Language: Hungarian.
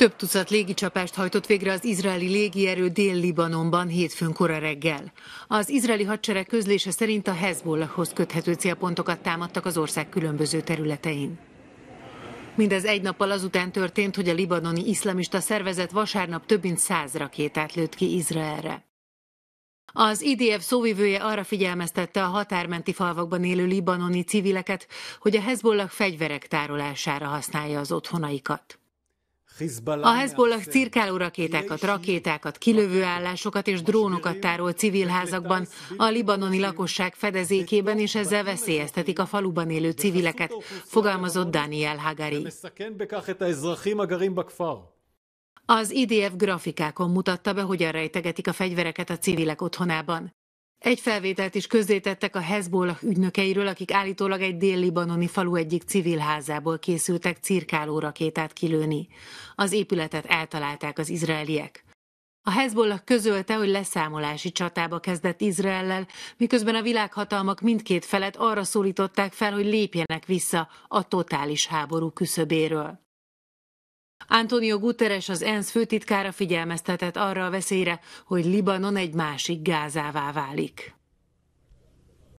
Több tucat légicsapást hajtott végre az izraeli légierő Dél-Libanonban hétfőn kora reggel. Az izraeli hadsereg közlése szerint a Hezbollahhoz köthető célpontokat támadtak az ország különböző területein. Mindez egy nappal azután történt, hogy a libanoni iszlamista szervezet vasárnap több mint száz rakétát lőtt ki Izraelre. Az IDF szóvivője arra figyelmeztette a határmenti falvakban élő libanoni civileket, hogy a Hezbollah fegyverek tárolására használja az otthonaikat. A Hezbollah cirkáló rakétákat, rakétákat, kilövő állásokat és drónokat tárol civil házakban, a libanoni lakosság fedezékében, és ezzel veszélyeztetik a faluban élő civileket, fogalmazott Daniel Hagari. Az IDF grafikákon mutatta be, hogyan rejtegetik a fegyvereket a civilek otthonában. Egy felvételt is közzétettek a Hezbollah ügynökeiről, akik állítólag egy dél-libanoni falu egyik civil házából készültek cirkáló rakétát kilőni. Az épületet eltalálták az izraeliek. A Hezbollah közölte, hogy leszámolási csatába kezdett Izraellel, miközben a világhatalmak mindkét felet arra szólították fel, hogy lépjenek vissza a totális háború küszöbéről. Antonio Guterres, az ENSZ főtitkára figyelmeztetett arra a veszélyre, hogy Libanon egy másik gázává válik.